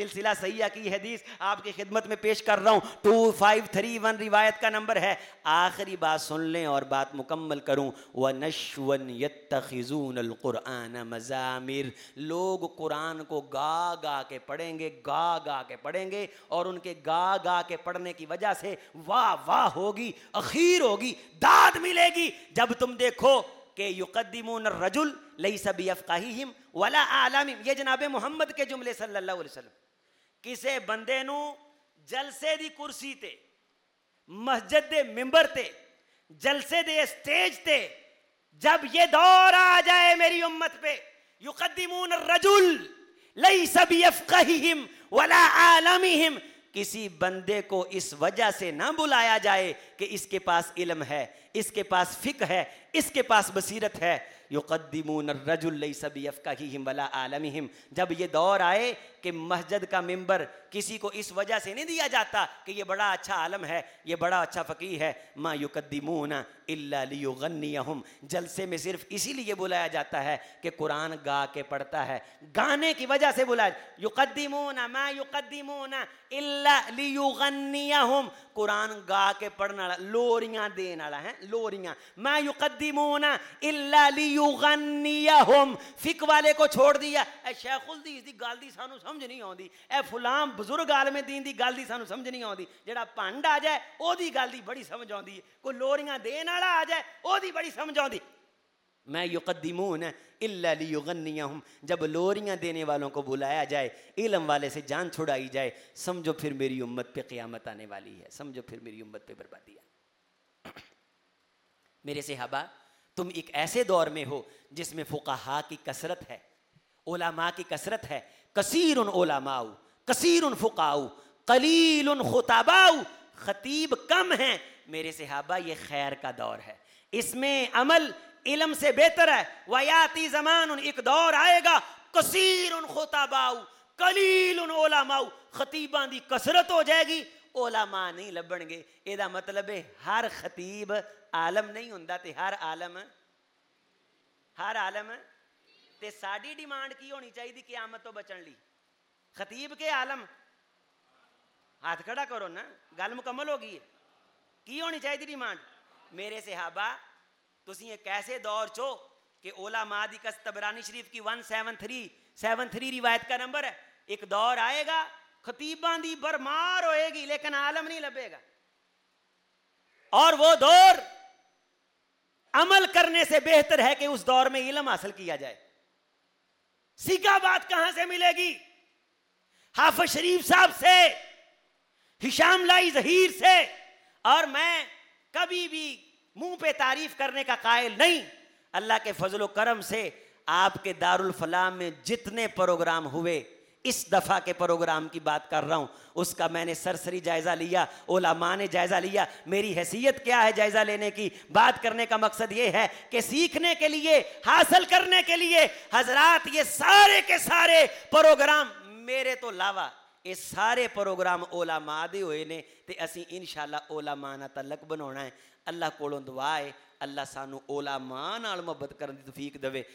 सिलसिला सैया की हदीस आपकी खिदमत में पेश कर रहा हूँ टू फाइव थ्री वन रिवायत का नंबर है आखिरी बात सुन लें और बात मुकम्मल करूँ व नशवन यतूनकुरान मज़ामिर लोग कुरान को गा गा के पढ़ेंगे गा गा के पढ़ेंगे और उनके गा गा के पढ़ने की वजह से वाह वाह होगी अखीर होगी दाद मिलेगी जब तुम देखो के युकदमून रजुल लई सभी अफ़ाहिम वला आलामिम ये जनाब मोहम्मद के जुमले सल्लल्लाहु अलैहि वसल्लम ਕਿਸੇ ਬੰਦੇ ਨੂੰ ਜਲਸੇ ਦੀ ਕੁਰਸੀ ਤੇ ਮਸਜਿਦ ਦੇ ਮਿੰਬਰ ਤੇ जलसे दे स्टेज पे जब ये दौर आ जाए मेरी उम्मत पे युकदमून रजुल लई सभी अफकहिम वला आलमिहिम किसी बंदे को इस वजह से ना बुलाया जाए कि इसके पास इल्म है इसके पास फिक है इसके पास बसीरत है युकदमून रजुल्सबीफ़ाहीम वला आलमहिम जब ये दौर आए कि मस्जिद का मेम्बर किसी को इस वजह से नहीं दिया जाता कि ये बड़ा अच्छा आलम है ये बड़ा अच्छा फ़कीर है माँ युकदमून अल्लागन्नीम जलसे में सिर्फ इसीलिए बुलाया जाता है कि कुरान गा के पढ़ता है गाने की वजह से बुलाया युकदमून माँ युकदमून अल्लागन्नीम कुरान गा के पढ़ने वाला लोरियाँ देने वाला है लोरियाँ माँ युकद मुकदमूना इलाम फिक देने जब लोरियां देने वालों को बुलाया जाए इलम वाले से जान छुड़ाई जाए समझो फिर मेरी उम्मत पे क़ियामत आने वाली है समझो फिर मेरी उम्मत पे बर्बादी आने मेरे सिहाबा तुम एक ऐसे दौर में हो जिसमें फ़ुकाहा की कसरत है ओलामा की कसरत है कसीर उन ओलामाऊ कसीर उन फ़ुकाऊ कलील उन खुताबाऊ खतीब कम है मेरे सिहाबा ये खैर का दौर है इसमें अमल इलम से बेहतर है वयाती जमान उन एक दौर आएगा कसीर उन खुताबाऊ कलील उन ओलामाऊ खतीबा की कसरत हो जाएगी ओलामा नहीं लभणगे ਇਹਦਾ मतलब है हर खतीब आलम नहीं हों हर आलम हर आलम तो ਤੇ डिमांड की होनी चाहिए कि आमद तो बचने ली खतीब के आलम हाथ खड़ा करो ना गल मुकम्मल हो गई की होनी चाहिए डिमांड मेरे सिहाबा तुम एक ऐसे दौर चो कि ओला मादी तबरानी शरीफ की one seven three seven three रिवायत का नंबर है एक दौर आएगा खतीबा दी भरमार होएगी लेकिन आलम नहीं लगेगा और वो दौर अमल करने से बेहतर है कि उस दौर में इलम हासिल किया जाए सीखा बात कहां से मिलेगी हाफ शरीफ साहब से हिशाम लाई जहीर से और मैं कभी भी मुंह पे तारीफ करने का कायल नहीं अल्लाह के फजल करम से आपके दारुल फलाम में जितने प्रोग्राम हुए इस दफ़ा के प्रोग्राम की बात कर रहा हूं उसका मैंने सरसरी जायज़ा लिया ओला माँ ने जायज़ा लिया मेरी हैसियत क्या है जायज़ा लेने की बात करने का मकसद यह है कि सीखने के लिए हासिल करने के लिए हजरात ये सारे के सारे प्रोग्राम मेरे तो लावा ये सारे ਇਹ ਸਾਰੇ ਪ੍ਰੋਗਰਾਮ ਉਲਮਾ ਦੇ ਹੋਏ ਨੇ ਤੇ ਅਸੀਂ ਇਨਸ਼ਾਅੱਲਾ ਉਲਮਾ ਨਾਲ ਤਲਕ ਬਣਾਉਣਾ ਹੈ ਅੱਲਾਹ ਕੋਲੋਂ ਦੁਆ ਹੈ ਅੱਲਾ ਸਾਨੂੰ ਉਲਮਾ ਨਾਲ मोहब्बत करने की ਤੌਫੀਕ दे